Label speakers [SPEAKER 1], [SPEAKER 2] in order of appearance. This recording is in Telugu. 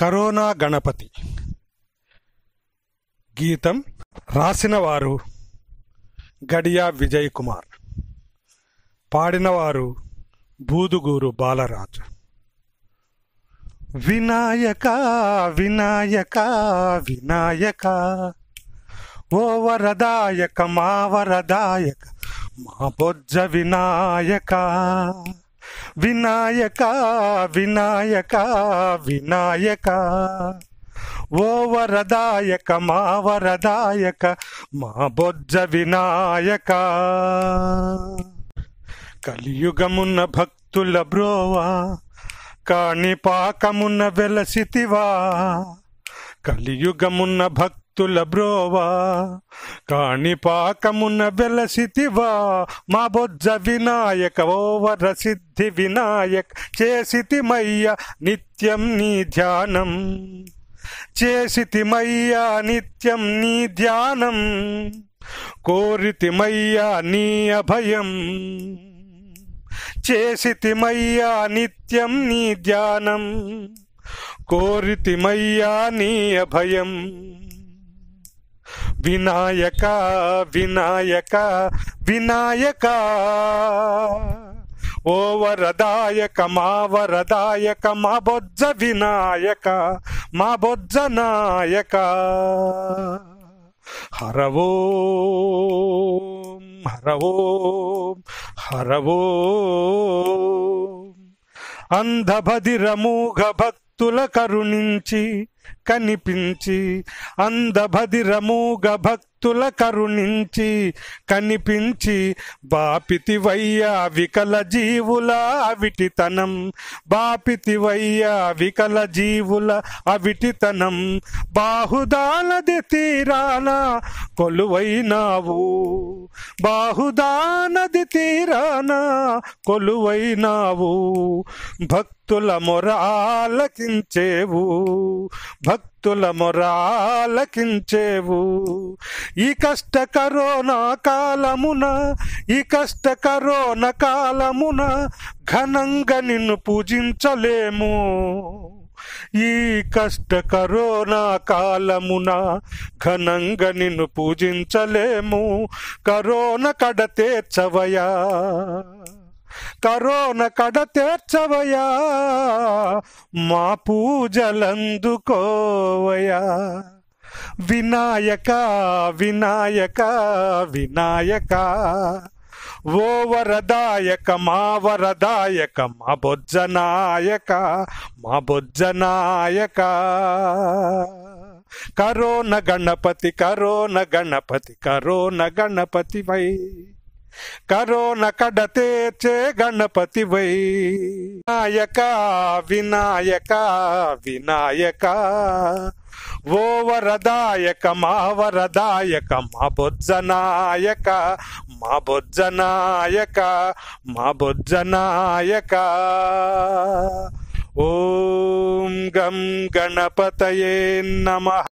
[SPEAKER 1] కరోనా గణపతి గీతం రాసినవారు గడియా విజయ్ కుమార్ పాడినవారు బూదుగూరు బాలరాజు వినాయక వినాయక వినాయక ఓ వరదాయక మా వరదాయక మా బొజ్జ వినాయక వినాయక వినాయక వినాయక ఓ వరదాయక మా వరదాయక మా బొజ్జ వినాయక కలియుగమున్న భక్తుల బ్రోవా కాణిపాకమున్న వెలసితివా కలియుగమున్న భక్తు భక్తుల బ్రోవా కాణిపాకమున వెలసివా మా బొజ్జ వినాయక ఓవర సిద్ధి వినాయక్ మయ్య నిత్యం నీ ధ్యానం చేసితిమయ్యా నిత్యం నీ ధ్యానం కోరితి కోరితిమయ్యా నీ అభయం చేసితిమయ్యా నిత్యం నీ ధ్యానం కోరితి కోరితిమయ్యా నీ అభయం వినాయక వినాయక వినాయక ఓ వరదాయక మా వరదాయక మా బొజ్జ వినాయక మా బొజ్జ నాయక హరవో హరవో హరవో అంధభదిరమూఘ భక్తి భక్తుల కరుణించి కనిపించి అందభదిరమూగ భక్తుల కరుణించి కనిపించి బాపితివయ్యా వికల జీవుల అవిటితనం బాపితివయ్యా వికల జీవుల అవిటితనం బాహుదాలది తీరాలా కొలువైనావు బాహుదా నది తీరాన కొలువైనావు భక్తుల మొరాలకించేవు భక్తుల మొరాలకించేవు ఈ కష్ట కరోనా కాలమున ఈ కష్ట కరోనా కాలమున ఘనంగా నిన్ను పూజించలేము ఈ కష్ట కరోనా కాలమున ఘనంగా నిన్ను పూజించలేము కరోనా కడ తీర్చవయా కరోన కడ తీర్చవయా మా పూజలందుకోవయా వినాయక వినాయక వినాయక ఓ వరదాయక మా వరదాయక మా బొజ్జనాయక మా బొజ్జనాయక corona Ganapati corona Ganapati corona Ganapati వై కరోన కడతేర్చే గణపతి వై వినాయక వినాయక వినాయక वो वरदायक, मा वरदायक, मा भोज्जनायक मा भोज्जनायक मा भोज्जनायक ॐ गं गणपतये नमः